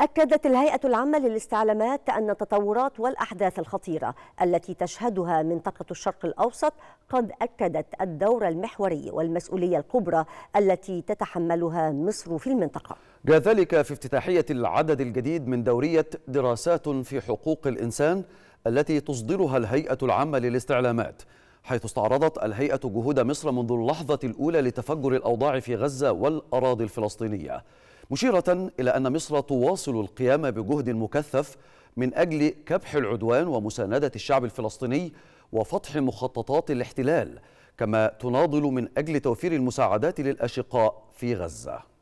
أكدت الهيئة العامة للاستعلامات أن التطورات والأحداث الخطيرة التي تشهدها منطقة الشرق الأوسط قد أكدت الدور المحوري والمسؤولية الكبرى التي تتحملها مصر في المنطقة جاء ذلك في افتتاحية العدد الجديد من دورية دراسات في حقوق الإنسان التي تصدرها الهيئة العامة للاستعلامات حيث استعرضت الهيئة جهود مصر منذ اللحظة الأولى لتفجر الأوضاع في غزة والأراضي الفلسطينية مشيرة إلى أن مصر تواصل القيام بجهد مكثف من أجل كبح العدوان ومساندة الشعب الفلسطيني وفتح مخططات الاحتلال كما تناضل من أجل توفير المساعدات للأشقاء في غزة